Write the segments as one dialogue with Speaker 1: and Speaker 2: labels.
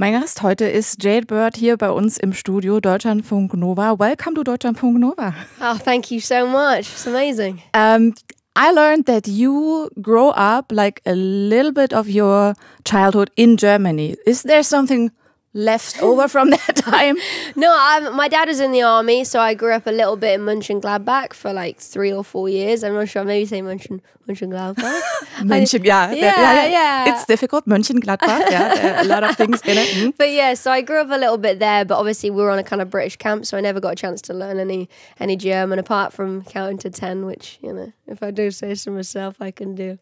Speaker 1: Mein Gast heute ist Jade Bird hier bei uns im Studio Deutschlandfunk Nova. Welcome to Deutschlandfunk Nova. Oh, thank you so much. It's amazing. Um, I learned that you grow up like a little bit of your childhood in Germany. Is there something left over from that time? no, I'm, my dad was in the
Speaker 2: army, so I grew up a little bit in Munchen Gladbach for like three or four years. I'm not sure, maybe say Munchen,
Speaker 1: Munchen Gladbach. Munchen, yeah, yeah, yeah, yeah, It's difficult, Munchen Gladbach. Yeah, a lot of things in it.
Speaker 2: Mm. But yeah, so I grew up a little bit there, but obviously we were on a kind of British camp, so I never got a chance to learn any any German apart from counting to ten, which you know, if I do say so
Speaker 1: myself, I can do.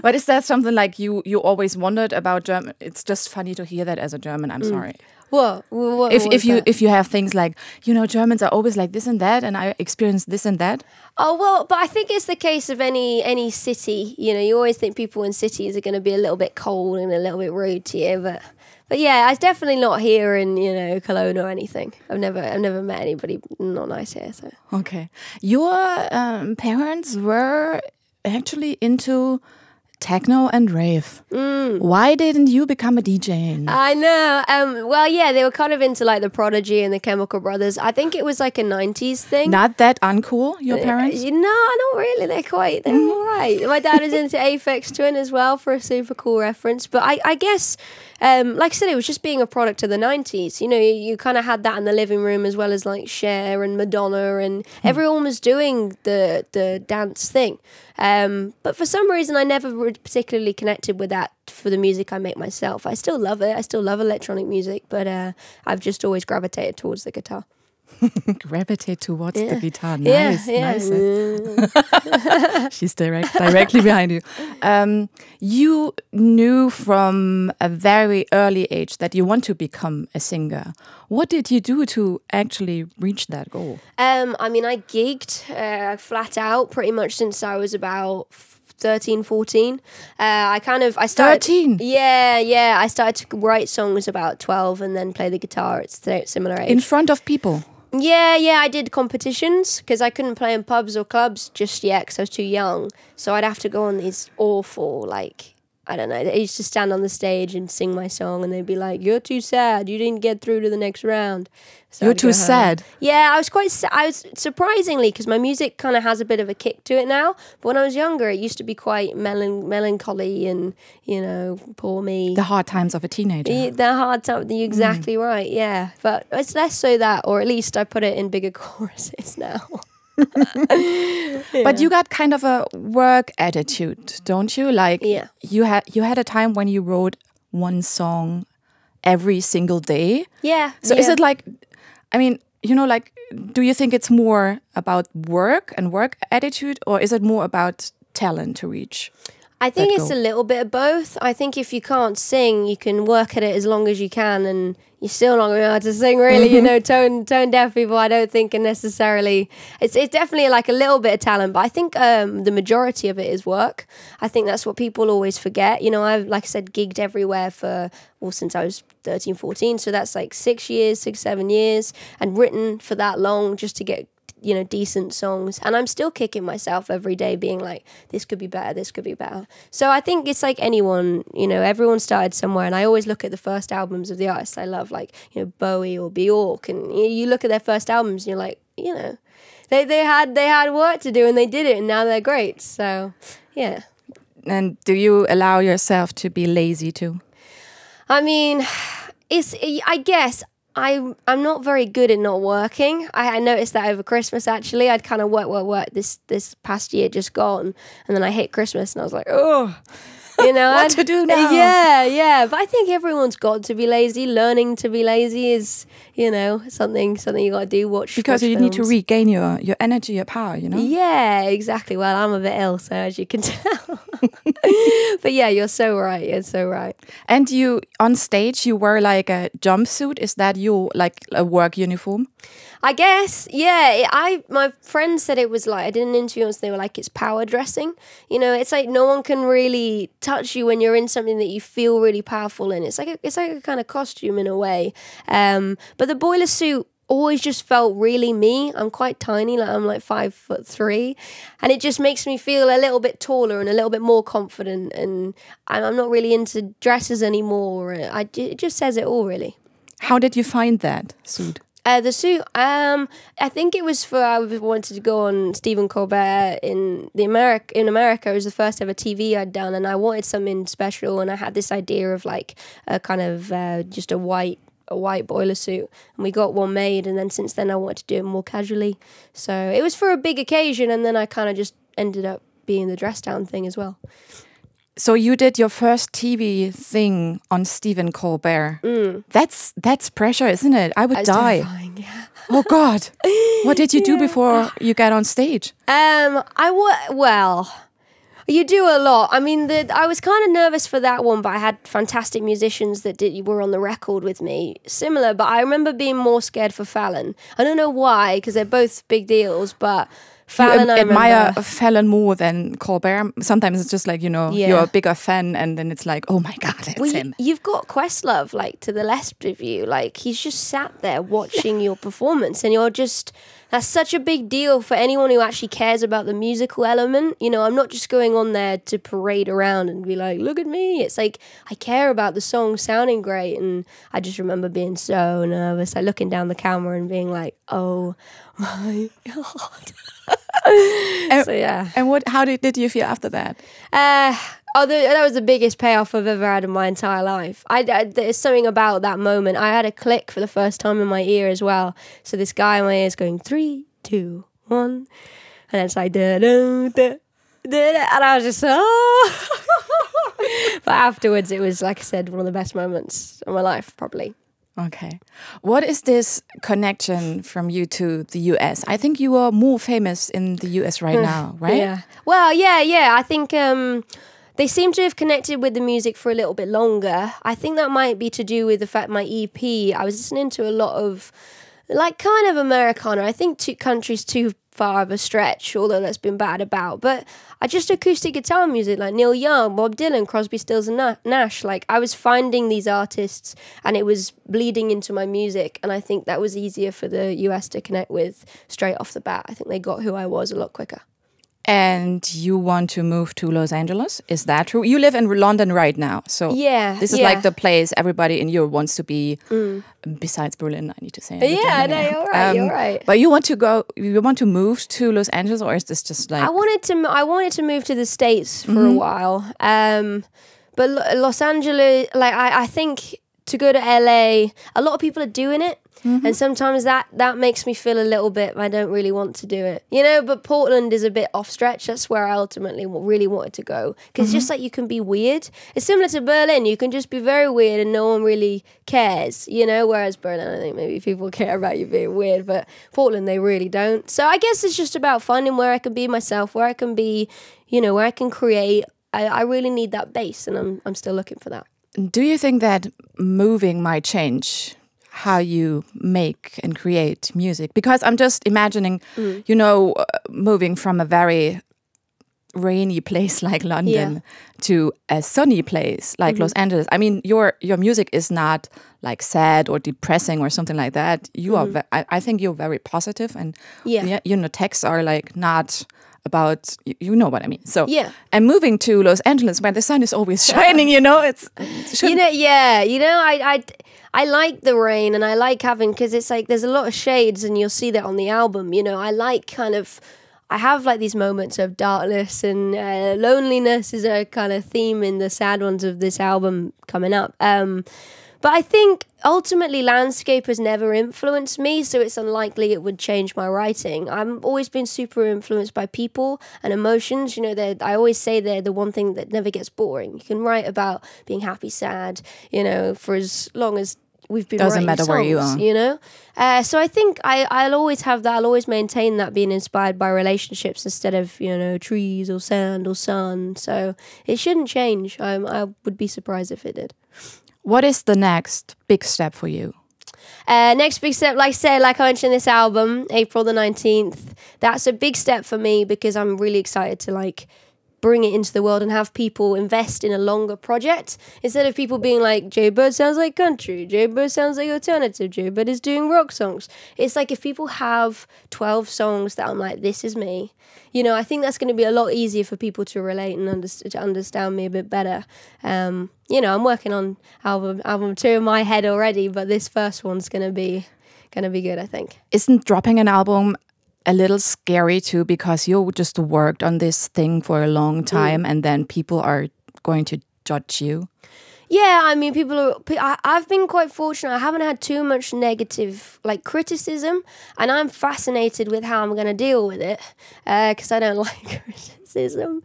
Speaker 1: but is that something like you you always wondered about German? It's just funny to hear that as a German. I'm mm. sorry. Well, if if you that? if you have things like you know Germans are always like this and that, and I experienced this and that.
Speaker 2: Oh well, but I think it's the case of any any city. You know, you always think people in cities are going to be a little bit cold and a little bit rude to you, but but yeah, it's definitely not here in you know Cologne or anything. I've never I've never met anybody not nice here. So
Speaker 1: okay, your um, parents were actually into techno and rave. Mm. Why didn't you become a DJ?
Speaker 2: I know. Um, well, yeah, they were kind of into like the Prodigy and the Chemical Brothers. I think it was like a '90s thing. Not
Speaker 1: that uncool, your uh, parents?
Speaker 2: Uh, no, not really. They're quite. They're mm. all right. My dad is into Aphex Twin as well for a super cool reference. But I, I guess, um, like I said, it was just being a product of the '90s. You know, you, you kind of had that in the living room as well as like Cher and Madonna, and mm. everyone was doing the the dance thing. Um, but for some reason, I never particularly connected with that for the music I make myself. I still love it. I still love electronic music, but uh, I've just always gravitated towards the guitar.
Speaker 1: gravitate towards yeah. the guitar. Nice, yeah, yeah. nice.
Speaker 2: Mm.
Speaker 1: She's direct, directly behind you. Um, you knew from a very early age that you want to become a singer. What did you do to actually reach that goal?
Speaker 2: Um, I mean, I gigged uh, flat out pretty much since I was about 13 14 uh, i kind of i started 13 yeah yeah i started to write songs about 12 and then play the guitar at similar age in
Speaker 1: front of people
Speaker 2: yeah, yeah, I did competitions because I couldn't play in pubs or clubs just yet because I was too young. So I'd have to go on these awful, like, I don't know. They used to stand on the stage and sing my song, and they'd be like, "You're too sad. You didn't get through to the next round."
Speaker 1: So You're I'd too sad.
Speaker 2: Yeah, I was quite. I was surprisingly because my music kind of has a bit of a kick to it now. But when I was younger, it used to be quite melan- melancholy and you know, poor me. The
Speaker 1: hard times of a teenager.
Speaker 2: The, hard times. You're mm. exactly mm. right. Yeah, but it's less so that, or at least I put it in bigger choruses now.
Speaker 1: But you got kind of a work attitude, don't you? Like yeah. you had you had a time when you wrote one song every single day. Yeah. So yeah. is it like I mean, you know, like do you think it's more about work and work attitude or is it more about talent to reach?
Speaker 2: I think it's goal? a little bit of both. I think if you can't sing, you can work at it as long as you can and you're still not gonna be able to sing really you mm-hmm. know tone tone deaf people i don't think are necessarily it's, it's definitely like a little bit of talent but i think um, the majority of it is work i think that's what people always forget you know i've like i said gigged everywhere for well since i was 13 14 so that's like six years six seven years and written for that long just to get you know, decent songs. And I'm still kicking myself every day being like, this could be better, this could be better. So I think it's like anyone, you know, everyone started somewhere. And I always look at the first albums of the artists I love, like, you know, Bowie or Bjork. And you look at their first albums and you're like, you know, they, they had they had work to do and they did it and now they're great. So yeah.
Speaker 1: And do you allow yourself to be lazy too?
Speaker 2: I mean, it's I guess I I'm not very good at not working. I, I noticed that over Christmas actually. I'd kind of work, work, work this this past year just gone, and then I hit Christmas and I was like, oh you know what I'd, to do now. Yeah, yeah. But I think everyone's got to be lazy. Learning to be lazy is, you know, something something you got to do. Watch because watch you films. need to
Speaker 1: regain your your energy, your power. You know.
Speaker 2: Yeah, exactly. Well, I'm a bit ill, so as you can tell.
Speaker 1: but yeah, you're so right. You're so right. And you on stage, you wear like a jumpsuit. Is that your like a work uniform?
Speaker 2: I guess, yeah. I my friend said it was like I did an interview once. They were like, it's power dressing. You know, it's like no one can really touch you when you're in something that you feel really powerful in. It's like a, it's like a kind of costume in a way. Um, but the boiler suit always just felt really me. I'm quite tiny, like I'm like five foot three, and it just makes me feel a little bit taller and a little bit more confident. And I'm not really into dresses anymore. I it just says it all, really.
Speaker 1: How did you find that suit?
Speaker 2: Uh, the suit. Um, I think it was for I wanted to go on Stephen Colbert in the America. In America, it was the first ever TV I'd done, and I wanted something special. And I had this idea of like a kind of uh, just a white a white boiler suit and we got one made and then since then I wanted to do it more casually. So it was for a big occasion and then I kind of just ended up being the dress down thing as well
Speaker 1: so you did your first TV thing on Stephen Colbert. Mm. That's that's pressure, isn't it? I would I die. Yeah. oh God! What did you yeah. do before you got on stage? Um, I w- well,
Speaker 2: you do a lot. I mean, the, I was kind of nervous for that one, but I had fantastic musicians that did were on the record with me, similar. But I remember being more scared for Fallon. I don't know why, because they're both big deals, but Fallon, you admire
Speaker 1: Fallon more than Colbert. Sometimes it's just like you know yeah. you're a bigger fan, and then it's like, oh my god,
Speaker 2: it's well, him. You've got Questlove like to the left of you, like he's just sat there watching your performance, and you're just that's such a big deal for anyone who actually cares about the musical element. You know, I'm not just going on there to parade around and be like, look at me. It's like I care about the song sounding great, and I just remember being so nervous, like looking down the camera and being like, oh my god. and, so yeah. And what? How did, did
Speaker 1: you feel after that?
Speaker 2: Uh, oh, the, that was the biggest payoff I've ever had in my entire life. I, I, there's something about that moment. I had a click for the first time in my ear as well. So this guy in my ear is going three, two, one, and it's like da and I was just oh. but afterwards, it was like I said, one of the best moments of my life, probably.
Speaker 1: Okay. What is this connection from you to the US? I think you are more famous in the US right now, right? Yeah.
Speaker 2: Well, yeah, yeah. I think um, they seem to have connected with the music for a little bit longer. I think that might be to do with the fact my EP, I was listening to a lot of like kind of Americana. I think two countries too far of a stretch, although that's been bad about. But I just acoustic guitar music, like Neil Young, Bob Dylan, Crosby, Stills, and Nash. Like I was finding these artists, and it was bleeding into my music. And I think that was easier for the US to connect with straight off the bat. I think they got who I was a lot quicker
Speaker 1: and you want to move to Los Angeles. Is that true? You live in London right now, so yeah, this is yeah. like the place everybody in Europe wants to be. Mm. Besides Berlin, I need to say. Yeah, no, you're right. Um, you're right. But you want to go? You want to move to Los Angeles, or is this just like? I
Speaker 2: wanted to. I wanted to move to the states for mm -hmm. a mm-hmm. while. Um, but Los Angeles, like I, I think to go to LA. A lot of people are doing it. Mm-hmm. And sometimes that that makes me feel a little bit I don't really want to do it, you know. But Portland is a bit off stretch. That's where I ultimately really wanted to go because mm-hmm. just like you can be weird, it's similar to Berlin. You can just be very weird and no one really cares, you know. Whereas Berlin, I think maybe people care about you being weird, but Portland they really don't. So I guess it's just about finding where I can be myself, where I can be, you know, where I can create. I, I really need that base, and I'm I'm still looking for that.
Speaker 1: Do you think that moving might change how you make and create music? Because I'm just imagining, mm. you know, uh, moving from a very rainy place like London yeah. to a sunny place like mm -hmm. Los Angeles. I mean, your your music is not like sad or depressing or something like that. You mm -hmm. are, mm-hmm. I, I, think, you're very positive, and yeah. you know, texts are like not about you know what I mean. So yeah, and moving to Los Angeles where the sun is always shining, you know, it's you know yeah,
Speaker 2: you know I I I like the rain and I like having because it's like there's a lot of shades and you'll see that on the album. You know, I like kind of. I have like these moments of darkness and uh, loneliness is a kind of theme in the sad ones of this album coming up. Um, but I think ultimately landscape has never influenced me, so it's unlikely it would change my writing. I've always been super influenced by people and emotions. You know, I always say they're the one thing that never gets boring. You can write about being happy, sad, you know, for as long as we've been doesn't matter songs, where you are you know uh, so i think I, i'll always have that i'll always maintain that being inspired by relationships instead of you know trees or sand or sun so it shouldn't change i, I would be surprised if it did
Speaker 1: what is the next big step for you?
Speaker 2: Uh, next big step, like I said, like I mentioned, this album, April the 19th. That's a big step for me because I'm really excited to like bring it into the world and have people invest in a longer project instead of people being like Joe Bird sounds like country, Joe Bird sounds like alternative, Joe Bird is doing rock songs. It's like if people have 12 songs that I'm like this is me. You know, I think that's going to be a lot easier for people to relate and to understand me a bit better. Um, you know, I'm working on album album 2 in my head already, but this first one's going to be going to be good, I think.
Speaker 1: Isn't dropping an album a little scary too because you just worked on this thing for a long mm. time mm. and then people are going to judge you.
Speaker 2: Yeah, I mean, people are. I, have been quite fortunate. I haven't had too much negative like criticism, and I'm fascinated with how I'm going to deal with it because uh, I don't like criticism racism.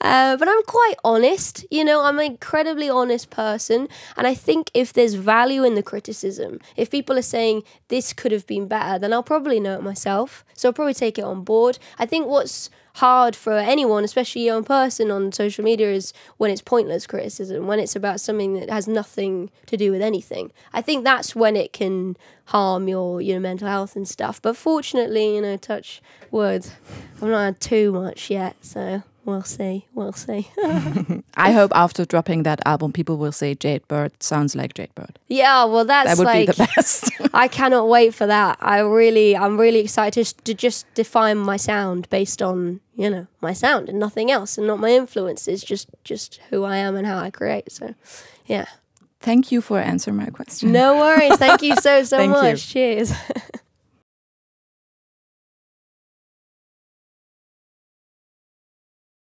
Speaker 2: Uh, but I'm quite honest, you know, I'm an incredibly honest person. And I think if there's value in the criticism, if people are saying this could have been better, then I'll probably know it myself. So I'll probably take it on board. I think what's hard for anyone, especially your own person on social media, is when it's pointless criticism, when it's about something that has nothing to do with anything. I think that's when it can harm your, you know, mental health and stuff. But fortunately, you know, touch wood, I've not had too much yet, so we'll see. We'll see.
Speaker 1: I hope after dropping that album, people will say Jade Bird sounds like Jade Bird.
Speaker 2: Yeah, well, that's that would like, be the best. I cannot wait for that. I really, I'm really excited to just define my sound based on you know my sound and nothing else, and not my influences, just just who I am and how I create. So,
Speaker 1: yeah. Thank you for answering my question. No worries. Thank you so so much. Cheers.